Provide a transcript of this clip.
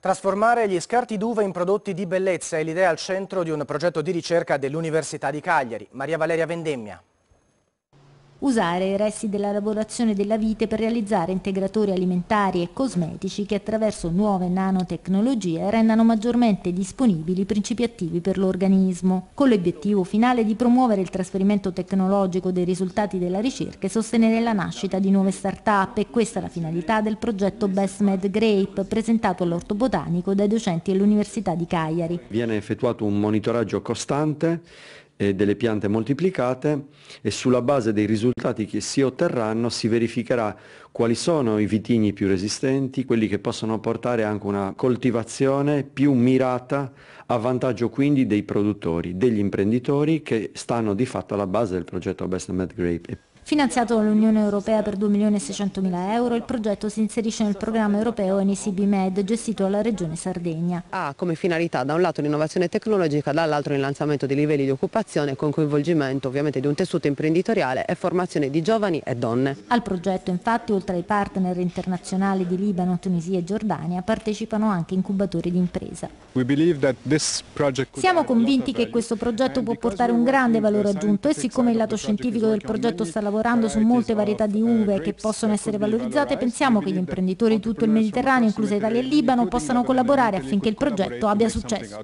Trasformare gli scarti d'uva in prodotti di bellezza è l'idea al centro di un progetto di ricerca dell'Università di Cagliari. Maria Valeria Vendemmia. Usare i resti della lavorazione della vite per realizzare integratori alimentari e cosmetici che attraverso nuove nanotecnologie rendano maggiormente disponibili i principi attivi per l'organismo, con l'obiettivo finale di promuovere il trasferimento tecnologico dei risultati della ricerca e sostenere la nascita di nuove start-up e questa è la finalità del progetto Best Med Grape presentato all'Orto Botanico dai docenti dell'Università di Cagliari. Viene effettuato un monitoraggio costante eh, delle piante moltiplicate e sulla base dei risultati che si otterranno si verificherà quali sono i vitigni più resistenti, quelli che possono portare anche una coltivazione più mirata a vantaggio quindi dei produttori, degli imprenditori che stanno di fatto alla base del progetto Best Med Grape Finanziato dall'Unione Europea per 2.600.000 euro, il progetto si inserisce nel programma europeo NECB Med gestito dalla Regione Sardegna. Ha come finalità da un lato l'innovazione tecnologica, dall'altro il lanzamento di livelli di occupazione con coinvolgimento ovviamente di un tessuto imprenditoriale e formazione di giovani e donne. Al progetto infatti, oltre ai partner internazionali di Libano, Tunisia e Giordania, partecipano anche incubatori di impresa. Siamo convinti che questo progetto può portare un grande uh, valore aggiunto e siccome il lato scientifico del progetto sta lavorando lavorando su molte varietà di uve che possono essere valorizzate, pensiamo che gli imprenditori di tutto il Mediterraneo, inclusa Italia e Libano, possano collaborare affinché il progetto abbia successo.